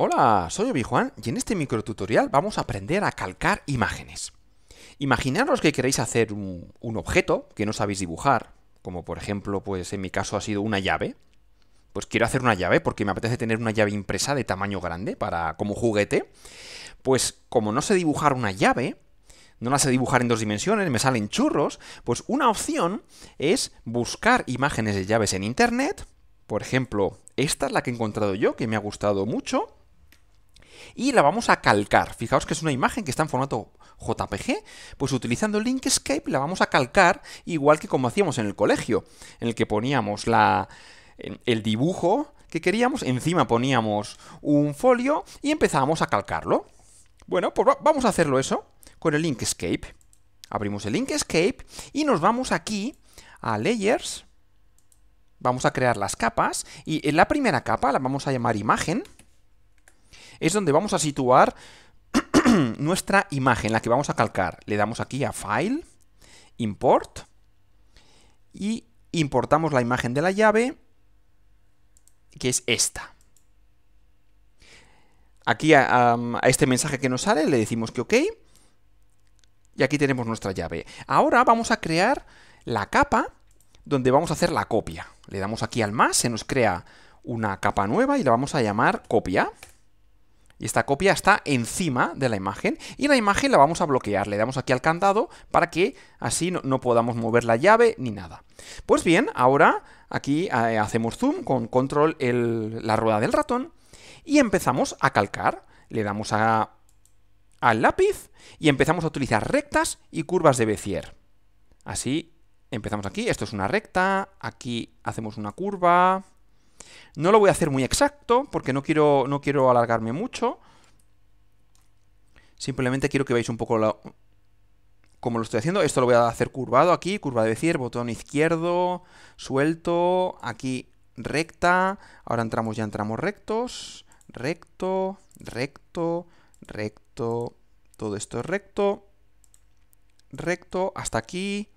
Hola, soy Obi-Juan y en este microtutorial vamos a aprender a calcar imágenes. Imaginaros que queréis hacer un, un, objeto que no sabéis dibujar, como por ejemplo, pues en mi caso ha sido una llave. Pues quiero hacer una llave porque me apetece tener una llave impresa de tamaño grande para como juguete. Pues como no sé dibujar una llave, no la sé dibujar en dos dimensiones, me salen churros, pues una opción es buscar imágenes de llaves en internet. Por ejemplo, esta es la que he encontrado yo, que me ha gustado mucho y la vamos a calcar. Fijaos que es una imagen que está en formato JPG, pues utilizando el Linkscape la vamos a calcar igual que como hacíamos en el colegio, en el que poníamos la, el dibujo que queríamos, encima poníamos un folio y empezábamos a calcarlo. Bueno, pues vamos a hacerlo eso con el Linkscape. Abrimos el Linkscape y nos vamos aquí a Layers. Vamos a crear las capas y en la primera capa la vamos a llamar imagen es donde vamos a situar nuestra imagen, la que vamos a calcar. Le damos aquí a File, Import, y importamos la imagen de la llave, que es esta. Aquí a, este mensaje que nos sale le decimos que OK, y aquí tenemos nuestra llave. Ahora vamos a crear la capa donde vamos a hacer la copia. Le damos aquí al más, se nos crea una capa nueva y la vamos a llamar copia y esta copia está encima de la imagen y la imagen la vamos a bloquear, le damos aquí al candado para que así no, podamos mover la llave ni nada. Pues bien, ahora aquí eh, hacemos zoom con control la rueda del ratón y empezamos a calcar, le damos al lápiz y empezamos a utilizar rectas y curvas de Bezier. Así empezamos aquí, esto es una recta, aquí hacemos una curva, no lo voy a hacer muy exacto porque no quiero, no quiero alargarme mucho. Simplemente quiero que veáis un poco la, como lo estoy haciendo. Esto lo voy a hacer curvado aquí, curva de decir, botón izquierdo, suelto, aquí recta. Ahora entramos, ya entramos rectos. Recto, recto, recto. Todo esto es recto. Recto, hasta aquí.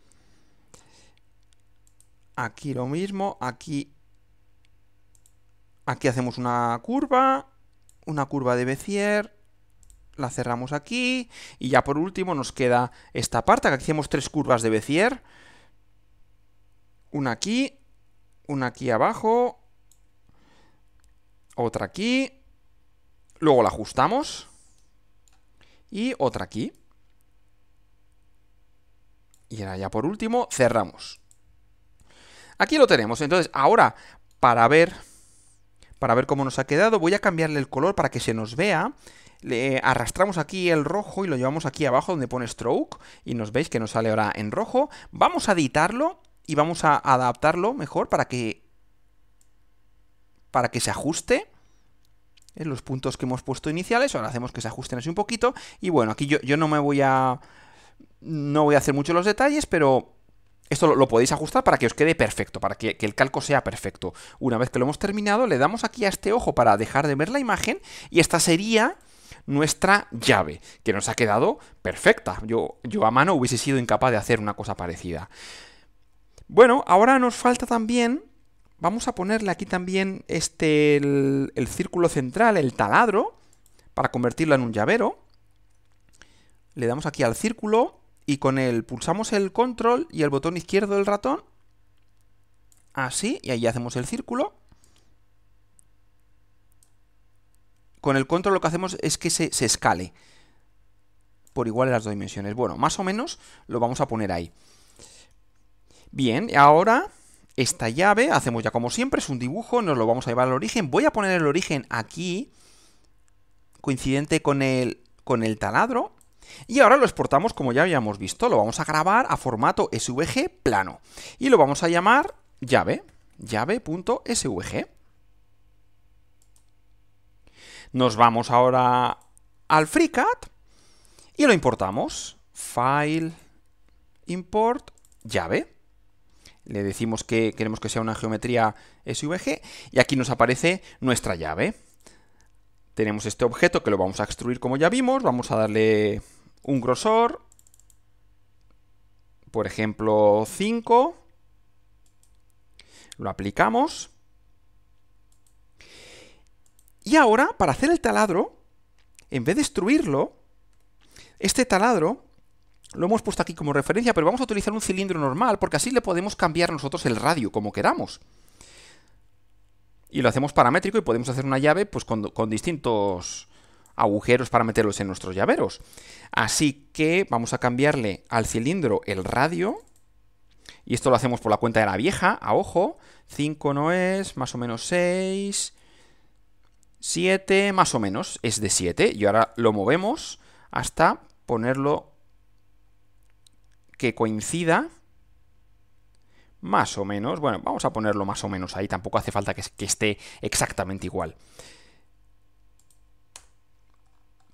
Aquí lo mismo, aquí Aquí hacemos una curva, una curva de Bezier, la cerramos aquí, y ya por último nos queda esta parte, que hacemos tres curvas de Bezier. una aquí, una aquí abajo, otra aquí, luego la ajustamos, y otra aquí. Y ahora ya por último cerramos. Aquí lo tenemos, entonces ahora para ver para ver cómo nos ha quedado. Voy a cambiarle el color para que se nos vea. Le arrastramos aquí el rojo y lo llevamos aquí abajo donde pone stroke. Y nos veis que nos sale ahora en rojo. Vamos a editarlo y vamos a adaptarlo mejor para que, para que se ajuste. En los puntos que hemos puesto iniciales, ahora hacemos que se ajusten así un poquito. Y bueno, aquí yo, yo no me voy a... No voy a hacer mucho los detalles, pero esto lo, podéis ajustar para que os quede perfecto, para que, el calco sea perfecto. Una vez que lo hemos terminado, le damos aquí a este ojo para dejar de ver la imagen y esta sería nuestra llave, que nos ha quedado perfecta. Yo, yo a mano hubiese sido incapaz de hacer una cosa parecida. Bueno, ahora nos falta también... Vamos a ponerle aquí también este, el círculo central, el taladro, para convertirlo en un llavero. Le damos aquí al círculo y con él pulsamos el control y el botón izquierdo del ratón, así, y ahí hacemos el círculo. Con el control lo que hacemos es que se, se escale por igual las dos dimensiones. Bueno, más o menos lo vamos a poner ahí. Bien, ahora esta llave, hacemos ya como siempre, es un dibujo, nos lo vamos a llevar al origen. Voy a poner el origen aquí, coincidente con el, con el taladro. Y ahora lo exportamos como ya habíamos visto, lo vamos a grabar a formato SVG plano y lo vamos a llamar llave, llave.svg. Nos vamos ahora al FreeCAD y lo importamos. File, import, llave. Le decimos que queremos que sea una geometría SVG y aquí nos aparece nuestra llave. Tenemos este objeto que lo vamos a extruir como ya vimos, vamos a darle un grosor, por ejemplo 5, lo aplicamos, y ahora, para hacer el taladro, en vez de destruirlo, este taladro lo hemos puesto aquí como referencia, pero vamos a utilizar un cilindro normal, porque así le podemos cambiar nosotros el radio, como queramos. Y lo hacemos paramétrico y podemos hacer una llave pues, con, con distintos agujeros para meterlos en nuestros llaveros. Así que vamos a cambiarle al cilindro el radio. Y esto lo hacemos por la cuenta de la vieja, a ojo. 5 no es, más o menos 6, 7, más o menos, es de 7. Y ahora lo movemos hasta ponerlo que coincida más o menos. Bueno, vamos a ponerlo más o menos ahí, tampoco hace falta que, que esté exactamente igual.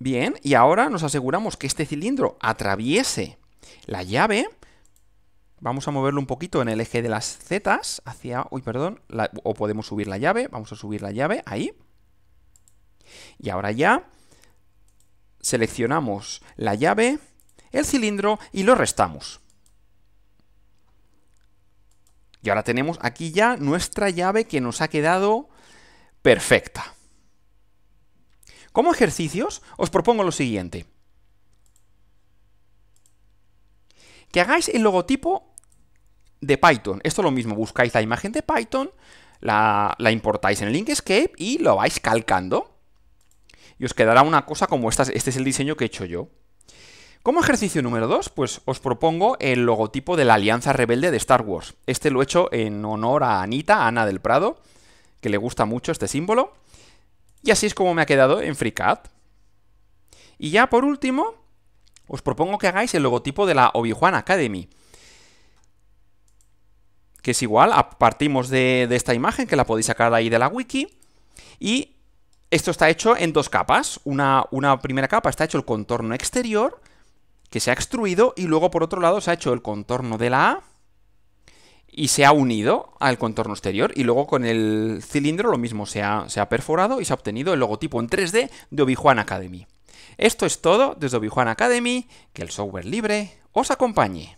Bien, y ahora nos aseguramos que este cilindro atraviese la llave. Vamos a moverlo un poquito en el eje de las zetas hacia... Uy, perdón. o podemos subir la llave. Vamos a subir la llave ahí. Y ahora ya seleccionamos la llave, el cilindro y lo restamos. Y ahora tenemos aquí ya nuestra llave que nos ha quedado perfecta. Como ejercicios, os propongo lo siguiente. Que hagáis el logotipo de Python. Esto es lo mismo, buscáis la imagen de Python, la, importáis en el Inkscape y lo vais calcando. Y os quedará una cosa como esta. Este es el diseño que he hecho yo. Como ejercicio número 2, pues os propongo el logotipo de la Alianza Rebelde de Star Wars. Este lo he hecho en honor a Anita, Ana del Prado, que le gusta mucho este símbolo. Y así es como me ha quedado en FreeCAD. Y ya por último, os propongo que hagáis el logotipo de la obi Academy. Que es igual, partimos de, esta imagen que la podéis sacar ahí de la wiki. Y esto está hecho en dos capas. Una, una primera capa está hecho el contorno exterior, que se ha extruido, y luego por otro lado se ha hecho el contorno de la A, y se ha unido al contorno exterior y luego con el cilindro lo mismo se ha, perforado y se ha obtenido el logotipo en 3D de obi Academy. Esto es todo desde obi Academy, que el software libre os acompañe.